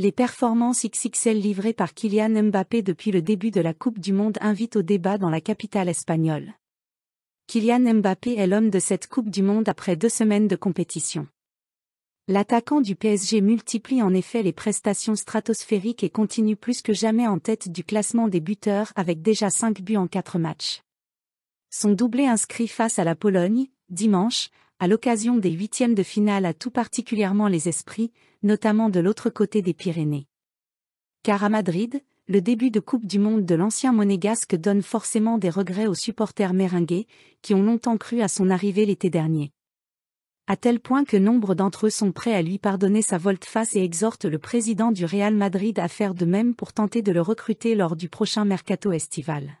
Les performances XXL livrées par Kylian Mbappé depuis le début de la Coupe du Monde invitent au débat dans la capitale espagnole. Kylian Mbappé est l'homme de cette Coupe du Monde après deux semaines de compétition. L'attaquant du PSG multiplie en effet les prestations stratosphériques et continue plus que jamais en tête du classement des buteurs avec déjà 5 buts en 4 matchs. Son doublé inscrit face à la Pologne, dimanche, à l'occasion des huitièmes de finale à tout particulièrement les esprits, notamment de l'autre côté des Pyrénées. Car à Madrid, le début de Coupe du Monde de l'ancien monégasque donne forcément des regrets aux supporters meringués, qui ont longtemps cru à son arrivée l'été dernier. À tel point que nombre d'entre eux sont prêts à lui pardonner sa volte-face et exhortent le président du Real Madrid à faire de même pour tenter de le recruter lors du prochain mercato estival.